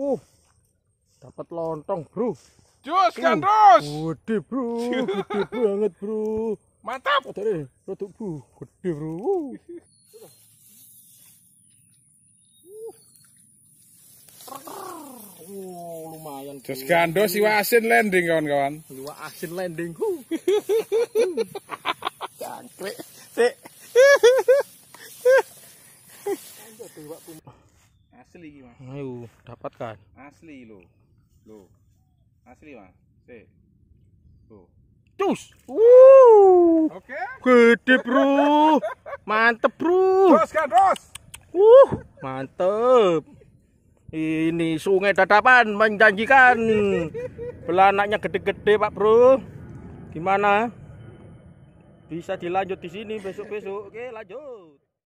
Uh. Dapat lontong, Bro. Jus kan terus. Gede, Bro. Gede banget, Bro. Mantap. Padahal produk Bu, gede, Bro. Oh, lumayan. Jus gandos si asin landing kawan-kawan. Iwak asin landing. Jangkrik. Sik. Asli iki, Mas. Ayo, dapat kan? Asli lo. Lo. Asli, Mas. Si. Lo. Cus. Oke. Gede, Bro. Mantep, Bro. Terus kan, terus. Uh, mantep. Ini sungai dadapan menjanjikan. Belanaknya gede-gede, Pak Bro. Gimana? Bisa dilanjut di sini besok-besok. Oke, lanjut.